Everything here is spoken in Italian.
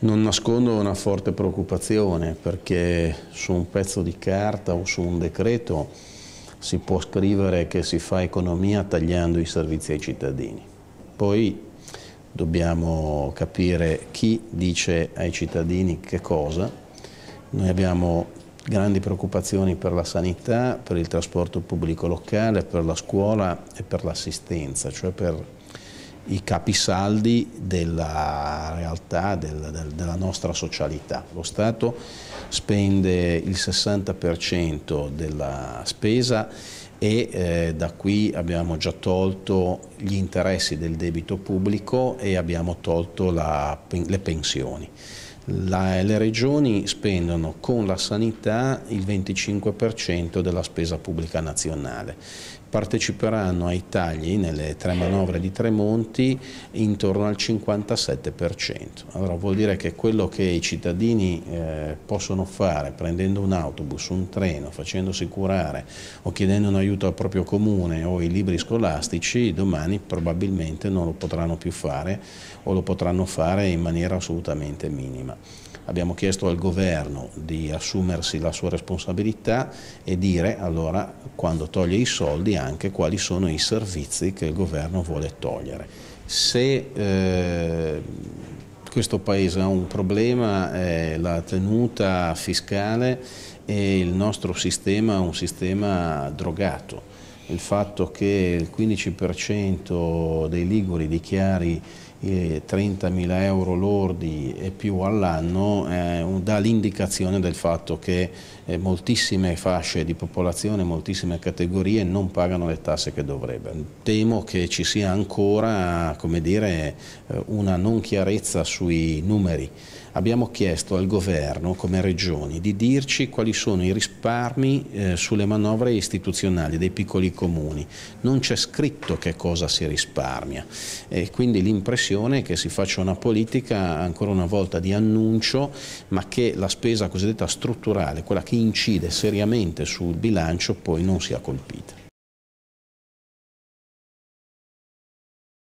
Non nascondo una forte preoccupazione perché su un pezzo di carta o su un decreto si può scrivere che si fa economia tagliando i servizi ai cittadini. Poi dobbiamo capire chi dice ai cittadini che cosa. Noi abbiamo grandi preoccupazioni per la sanità, per il trasporto pubblico locale, per la scuola e per l'assistenza, cioè per i capisaldi della realtà, del, del, della nostra socialità. Lo Stato spende il 60% della spesa e eh, da qui abbiamo già tolto gli interessi del debito pubblico e abbiamo tolto la, le pensioni. La, le regioni spendono con la sanità il 25% della spesa pubblica nazionale parteciperanno ai tagli nelle tre manovre di Tremonti intorno al 57%. Allora vuol dire che quello che i cittadini eh, possono fare prendendo un autobus, un treno, facendosi curare o chiedendo un aiuto al proprio comune o i libri scolastici, domani probabilmente non lo potranno più fare o lo potranno fare in maniera assolutamente minima. Abbiamo chiesto al governo di assumersi la sua responsabilità e dire allora quando toglie i soldi anche quali sono i servizi che il governo vuole togliere. Se eh, questo Paese ha un problema è la tenuta fiscale e il nostro sistema è un sistema drogato. Il fatto che il 15% dei Liguri dichiari i 30.000 euro lordi e più all'anno eh, dà l'indicazione del fatto che eh, moltissime fasce di popolazione, moltissime categorie non pagano le tasse che dovrebbero. Temo che ci sia ancora dire, eh, una non chiarezza sui numeri. Abbiamo chiesto al governo come regioni di dirci quali sono i risparmi eh, sulle manovre istituzionali dei piccoli comuni. Non c'è scritto che cosa si risparmia e quindi l'impressione l'impressione che si faccia una politica ancora una volta di annuncio, ma che la spesa cosiddetta strutturale, quella che incide seriamente sul bilancio, poi non sia colpita.